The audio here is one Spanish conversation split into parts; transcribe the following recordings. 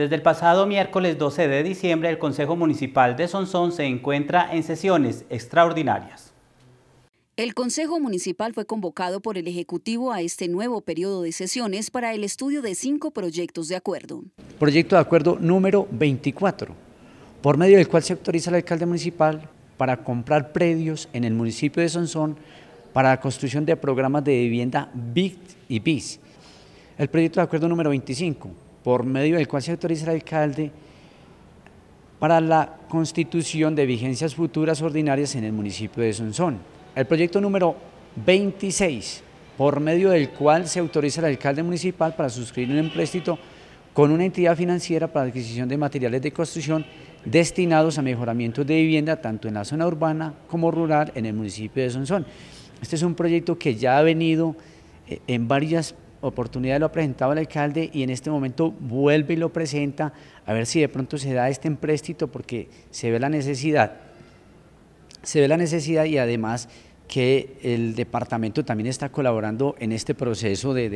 Desde el pasado miércoles 12 de diciembre, el Consejo Municipal de Sonsón se encuentra en sesiones extraordinarias. El Consejo Municipal fue convocado por el Ejecutivo a este nuevo periodo de sesiones para el estudio de cinco proyectos de acuerdo. Proyecto de acuerdo número 24, por medio del cual se autoriza al alcalde municipal para comprar predios en el municipio de Sonsón para la construcción de programas de vivienda BIC y BIS. El proyecto de acuerdo número 25, por medio del cual se autoriza el alcalde para la constitución de vigencias futuras ordinarias en el municipio de Sonsón. El proyecto número 26, por medio del cual se autoriza el alcalde municipal para suscribir un empréstito con una entidad financiera para la adquisición de materiales de construcción destinados a mejoramientos de vivienda tanto en la zona urbana como rural en el municipio de Sonsón. Este es un proyecto que ya ha venido eh, en varias oportunidad lo ha presentado el alcalde y en este momento vuelve y lo presenta, a ver si de pronto se da este empréstito porque se ve la necesidad. Se ve la necesidad y además que el departamento también está colaborando en este proceso de,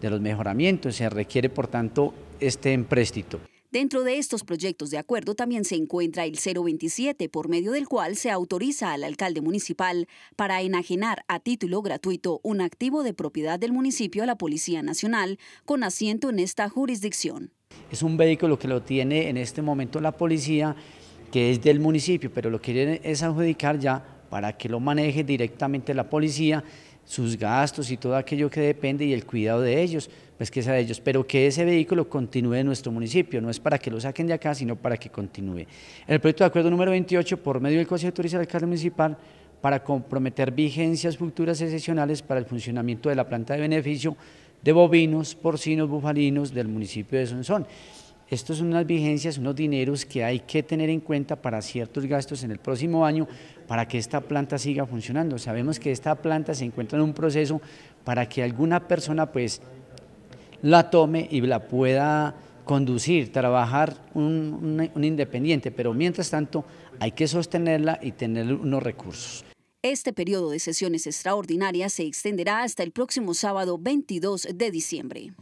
de los mejoramientos, se requiere por tanto este empréstito. Dentro de estos proyectos de acuerdo también se encuentra el 027, por medio del cual se autoriza al alcalde municipal para enajenar a título gratuito un activo de propiedad del municipio a la Policía Nacional con asiento en esta jurisdicción. Es un vehículo que lo tiene en este momento la policía, que es del municipio, pero lo quieren es adjudicar ya para que lo maneje directamente la policía, sus gastos y todo aquello que depende y el cuidado de ellos, es pues, que sea de ellos, pero que ese vehículo continúe en nuestro municipio, no es para que lo saquen de acá, sino para que continúe. El proyecto de acuerdo número 28, por medio del Consejo de Turismo del alcalde municipal, para comprometer vigencias futuras excepcionales para el funcionamiento de la planta de beneficio de bovinos, porcinos, bufalinos del municipio de Sonsón. Estos son unas vigencias, unos dineros que hay que tener en cuenta para ciertos gastos en el próximo año para que esta planta siga funcionando. Sabemos que esta planta se encuentra en un proceso para que alguna persona pues la tome y la pueda conducir, trabajar un, independiente, pero mientras tanto hay que sostenerla y tener unos recursos. Este periodo de sesiones extraordinarias se extenderá hasta el próximo sábado 22 de diciembre.